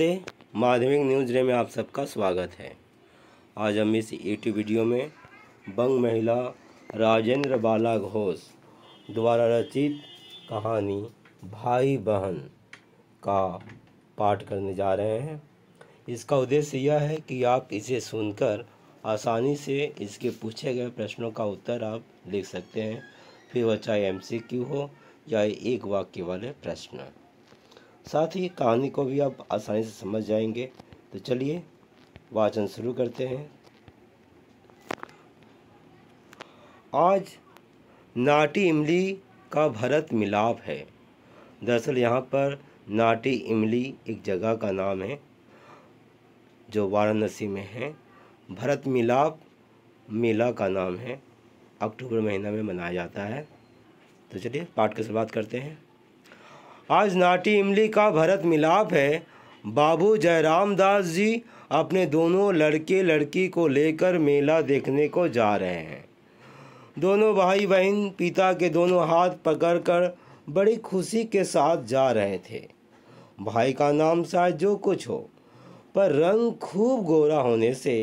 नमस्ते माध्यमिक न्यूज रे में आप सबका स्वागत है आज हम इस यूट्यूब वीडियो में बंग महिला राजेंद्र बाला घोष द्वारा रचित कहानी भाई बहन का पाठ करने जा रहे हैं इसका उद्देश्य यह है कि आप इसे सुनकर आसानी से इसके पूछे गए प्रश्नों का उत्तर आप लिख सकते हैं फिर वह चाहे एम हो या एक वाक्य वाले प्रश्न साथ ही कहानी को भी आप आसानी से समझ जाएंगे तो चलिए वाचन शुरू करते हैं आज नाटी इमली का भरत मिलाप है दरअसल यहाँ पर नाटी इमली एक जगह का नाम है जो वाराणसी में है भरत मिलाप मेला का नाम है अक्टूबर महीना में मनाया जाता है तो चलिए पाठ की शुरुआत करते हैं आज नाटी इमली का भरत मिलाप है बाबू जयराम दास जी अपने दोनों लड़के लड़की को लेकर मेला देखने को जा रहे हैं दोनों भाई बहन पिता के दोनों हाथ पकड़कर बड़ी खुशी के साथ जा रहे थे भाई का नाम शायद जो कुछ हो पर रंग खूब गोरा होने से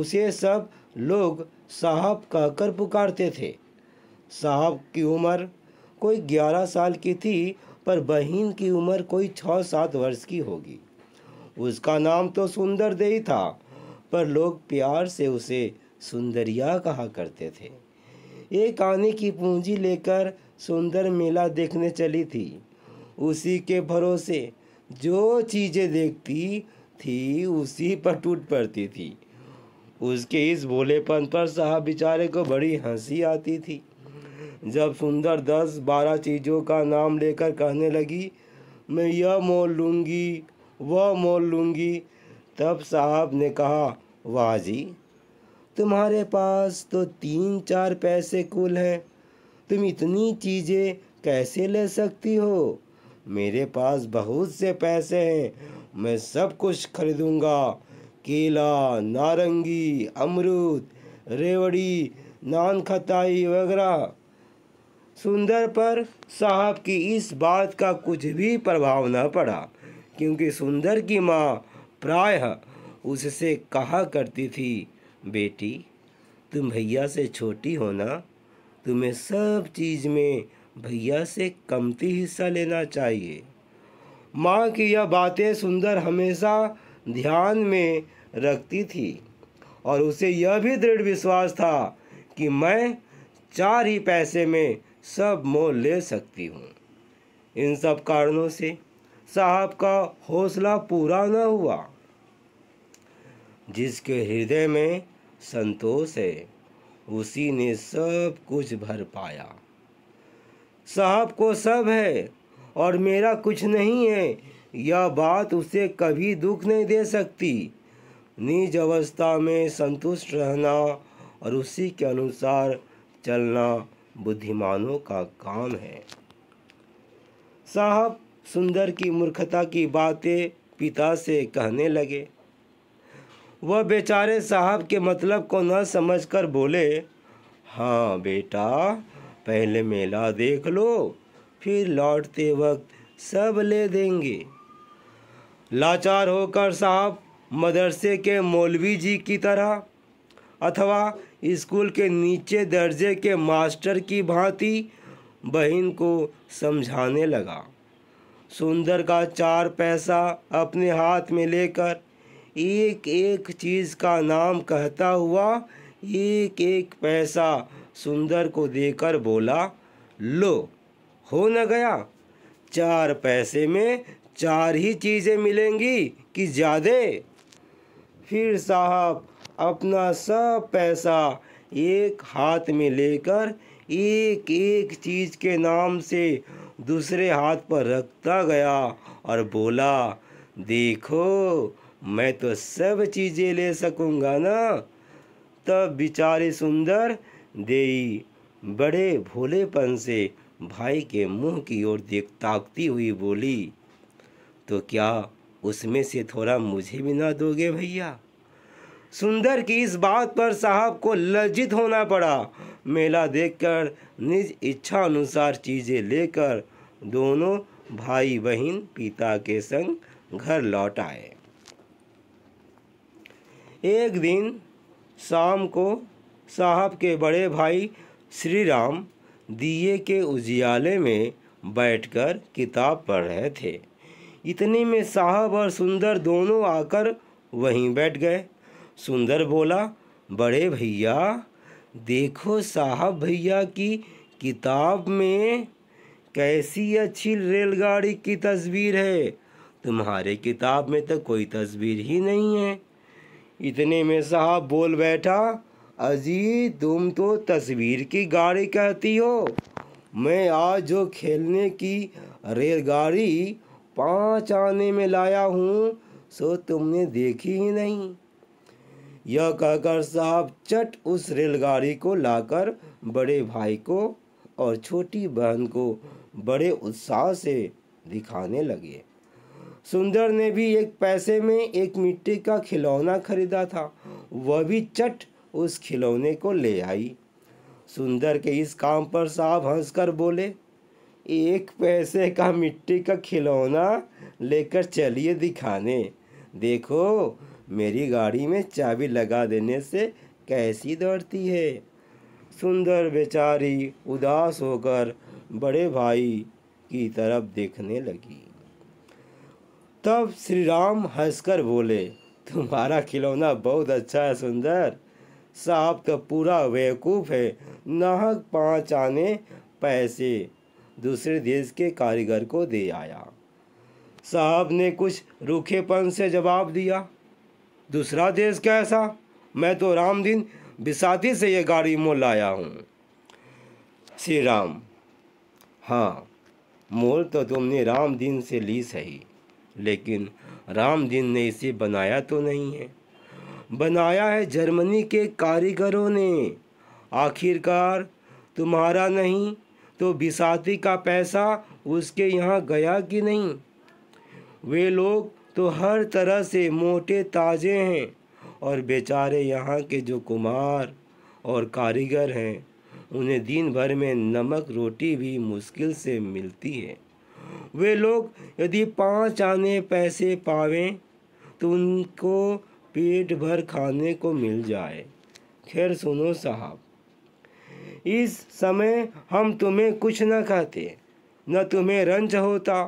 उसे सब लोग साहब कहकर पुकारते थे साहब की उम्र कोई ग्यारह साल की थी पर बहन की उम्र कोई छः सात वर्ष की होगी उसका नाम तो सुंदर देई था पर लोग प्यार से उसे सुंदरिया कहा करते थे एक आने की पूंजी लेकर सुंदर मेला देखने चली थी उसी के भरोसे जो चीज़ें देखती थी उसी पर टूट पड़ती थी उसके इस भोलेपन पर साहब बेचारे को बड़ी हंसी आती थी जब सुंदर दस बारह चीज़ों का नाम लेकर कहने लगी मैं यह मोल लूँगी वह मोल लूँगी तब साहब ने कहा वाह जी तुम्हारे पास तो तीन चार पैसे कुल हैं तुम इतनी चीज़ें कैसे ले सकती हो मेरे पास बहुत से पैसे हैं मैं सब कुछ खरीदूँगा केला नारंगी अमरूद रेवड़ी नान खताई वगैरह सुंदर पर साहब की इस बात का कुछ भी प्रभाव न पड़ा क्योंकि सुंदर की माँ प्रायः उससे कहा करती थी बेटी तुम भैया से छोटी हो ना तुम्हें सब चीज़ में भैया से कमती हिस्सा लेना चाहिए माँ की यह बातें सुंदर हमेशा ध्यान में रखती थी और उसे यह भी दृढ़ विश्वास था कि मैं चार ही पैसे में सब मोल ले सकती हूँ इन सब कारणों से साहब का हौसला पूरा न हुआ जिसके हृदय में संतोष है उसी ने सब कुछ भर पाया साहब को सब है और मेरा कुछ नहीं है यह बात उसे कभी दुख नहीं दे सकती निज अवस्था में संतुष्ट रहना और उसी के अनुसार चलना बुद्धिमानों का काम है साहब सुंदर की मूर्खता की बातें पिता से कहने लगे वह बेचारे साहब के मतलब को न समझकर बोले हाँ बेटा पहले मेला देख लो फिर लौटते वक्त सब ले देंगे लाचार होकर साहब मदरसे के मौलवी जी की तरह अथवा स्कूल के नीचे दर्जे के मास्टर की भांति बहन को समझाने लगा सुंदर का चार पैसा अपने हाथ में लेकर एक एक चीज़ का नाम कहता हुआ एक एक पैसा सुंदर को देकर बोला लो हो न गया चार पैसे में चार ही चीज़ें मिलेंगी कि ज़्यादा फिर साहब अपना सब पैसा एक हाथ में लेकर एक एक चीज़ के नाम से दूसरे हाथ पर रखता गया और बोला देखो मैं तो सब चीज़ें ले सकूँगा ना तब बिचारे सुंदर देई बड़े भोलेपन से भाई के मुंह की ओर देख ताकती हुई बोली तो क्या उसमें से थोड़ा मुझे भी ना दोगे भैया सुंदर की इस बात पर साहब को लज्जित होना पड़ा मेला देखकर निज इच्छा अनुसार चीज़ें लेकर दोनों भाई बहन पिता के संग घर लौट आए एक दिन शाम को साहब के बड़े भाई श्री राम दिए के उजियाले में बैठकर किताब पढ़ रहे थे इतने में साहब और सुंदर दोनों आकर वहीं बैठ गए सुंदर बोला बड़े भैया देखो साहब भैया की किताब में कैसी अच्छी रेलगाड़ी की तस्वीर है तुम्हारे किताब में तो कोई तस्वीर ही नहीं है इतने में साहब बोल बैठा अजी तुम तो तस्वीर की गाड़ी कहती हो मैं आज जो खेलने की रेलगाड़ी पाँच आने में लाया हूँ सो तुमने देखी ही नहीं यह कहकर साहब चट उस रेलगाड़ी को लाकर बड़े भाई को और छोटी बहन को बड़े उत्साह से दिखाने लगे सुंदर ने भी एक पैसे में एक मिट्टी का खिलौना खरीदा था वह भी चट उस खिलौने को ले आई सुंदर के इस काम पर साहब हंसकर बोले एक पैसे का मिट्टी का खिलौना लेकर चलिए दिखाने देखो मेरी गाड़ी में चाबी लगा देने से कैसी दौड़ती है सुंदर बेचारी उदास होकर बड़े भाई की तरफ देखने लगी तब श्री राम हंसकर बोले तुम्हारा खिलौना बहुत अच्छा है सुंदर साहब तो पूरा बेवकूफ़ है नाहक पाँच आने पैसे दूसरे देश के कारीगर को दे आया साहब ने कुछ रूखेपन से जवाब दिया दूसरा देश कैसा मैं तो राम दिन बिसाती से ये गाड़ी मोल लाया हूँ श्री राम हाँ मोल तो तुमने राम दिन से ली सही लेकिन राम दिन ने इसे बनाया तो नहीं है बनाया है जर्मनी के कारीगरों ने आखिरकार तुम्हारा नहीं तो बिसाती का पैसा उसके यहाँ गया कि नहीं वे लोग तो हर तरह से मोटे ताजे हैं और बेचारे यहाँ के जो कुमार और कारीगर हैं उन्हें दिन भर में नमक रोटी भी मुश्किल से मिलती है वे लोग यदि पाँच आने पैसे पावें तो उनको पेट भर खाने को मिल जाए खैर सुनो साहब इस समय हम तुम्हें कुछ न कहते न तुम्हें रंज होता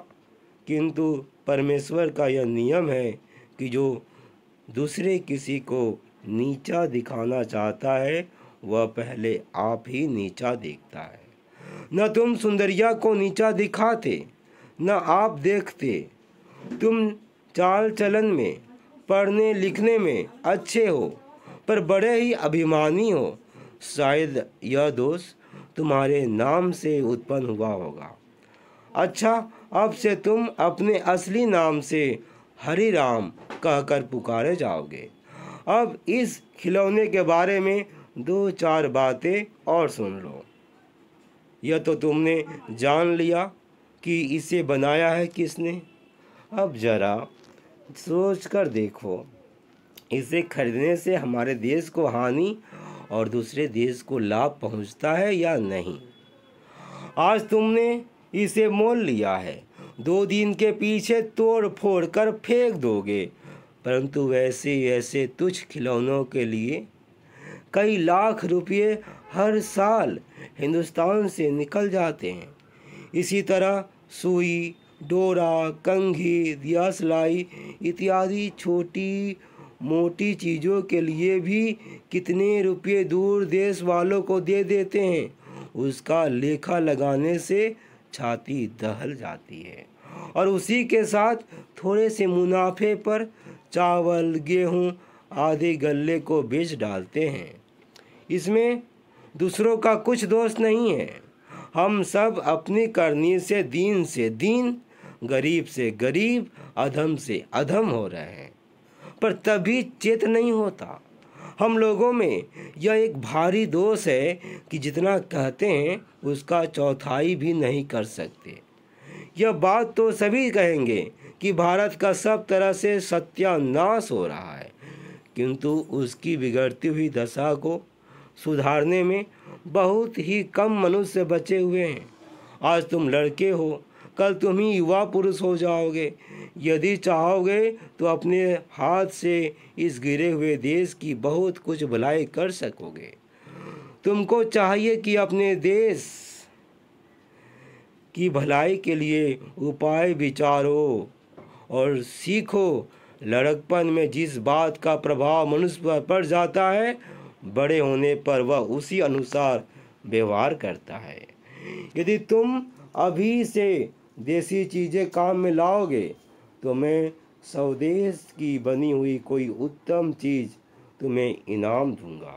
किंतु परमेश्वर का यह नियम है कि जो दूसरे किसी को नीचा दिखाना चाहता है वह पहले आप ही नीचा देखता है न तुम सुंदरिया को नीचा दिखाते न आप देखते तुम चाल चलन में पढ़ने लिखने में अच्छे हो पर बड़े ही अभिमानी हो शायद यह दोष तुम्हारे नाम से उत्पन्न हुआ होगा अच्छा अब से तुम अपने असली नाम से हरि राम कहकर पुकारे जाओगे अब इस खिलौने के बारे में दो चार बातें और सुन लो यह तो तुमने जान लिया कि इसे बनाया है किसने अब जरा सोच कर देखो इसे खरीदने से हमारे देश को हानि और दूसरे देश को लाभ पहुंचता है या नहीं आज तुमने इसे मोल लिया है दो दिन के पीछे तोड़ फोड़ कर फेंक दोगे परंतु वैसे ऐसे तुच्छ खिलौनों के लिए कई लाख रुपये हर साल हिंदुस्तान से निकल जाते हैं इसी तरह सुई डोरा कंघी दिया सिलाई इत्यादि छोटी मोटी चीज़ों के लिए भी कितने रुपये दूर देश वालों को दे देते हैं उसका लेखा लगाने से छाती दहल जाती है और उसी के साथ थोड़े से मुनाफे पर चावल गेहूँ आदि गल्ले को बेच डालते हैं इसमें दूसरों का कुछ दोष नहीं है हम सब अपनी करनी से दीन से दीन गरीब से गरीब अधम से अधम हो रहे हैं पर तभी चेत नहीं होता हम लोगों में यह एक भारी दोष है कि जितना कहते हैं उसका चौथाई भी नहीं कर सकते यह बात तो सभी कहेंगे कि भारत का सब तरह से सत्यानाश हो रहा है किंतु उसकी बिगड़ती हुई दशा को सुधारने में बहुत ही कम मनुष्य बचे हुए हैं आज तुम लड़के हो कल तुम ही युवा पुरुष हो जाओगे यदि चाहोगे तो अपने हाथ से इस गिरे हुए देश की बहुत कुछ भलाई कर सकोगे तुमको चाहिए कि अपने देश की भलाई के लिए उपाय विचारो और सीखो लड़कपन में जिस बात का प्रभाव मनुष्य पर पड़ जाता है बड़े होने पर वह उसी अनुसार व्यवहार करता है यदि तुम अभी से देसी चीज़ें काम में लाओगे तो मैं स्वदेश की बनी हुई कोई उत्तम चीज़ तुम्हें इनाम दूंगा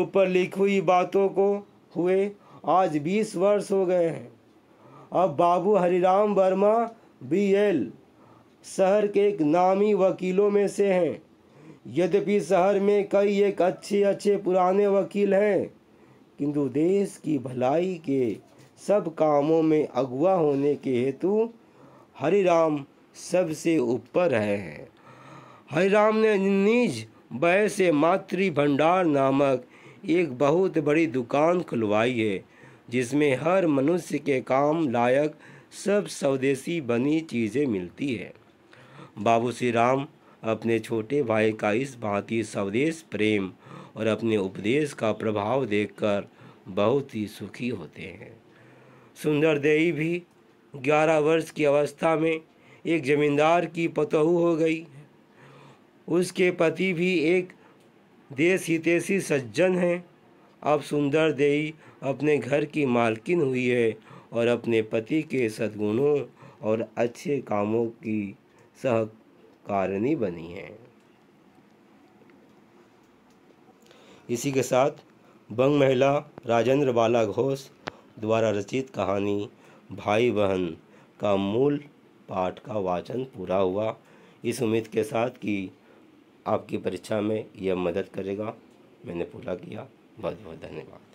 ऊपर लिखी हुई बातों को हुए आज बीस वर्ष हो गए हैं अब बाबू हरिराम वर्मा बी एल शहर के एक नामी वकीलों में से हैं यद्यपि शहर में कई एक अच्छे अच्छे पुराने वकील हैं किंतु देश की भलाई के सब कामों में अगुआ होने के हेतु हरि राम सबसे ऊपर है हरि राम ने निज वय से मातृ भंडार नामक एक बहुत बड़ी दुकान खुलवाई है जिसमें हर मनुष्य के काम लायक सब स्वदेशी बनी चीज़ें मिलती है बाबू श्री राम अपने छोटे भाई का इस भांति स्वदेश प्रेम और अपने उपदेश का प्रभाव देखकर बहुत ही सुखी होते हैं सुंदर देवी भी ग्यारह वर्ष की अवस्था में एक जमींदार की पतहू हो गई उसके पति भी एक देश हितेशी सज्जन हैं अब सुंदर देई अपने घर की मालकिन हुई है और अपने पति के सद्गुणों और अच्छे कामों की सहकारिणी बनी है इसी के साथ बंग महिला राजेंद्र बाला घोष द्वारा रचित कहानी भाई बहन का मूल पाठ का वाचन पूरा हुआ इस उम्मीद के साथ कि आपकी परीक्षा में यह मदद करेगा मैंने पूरा किया बहुत बहुत धन्यवाद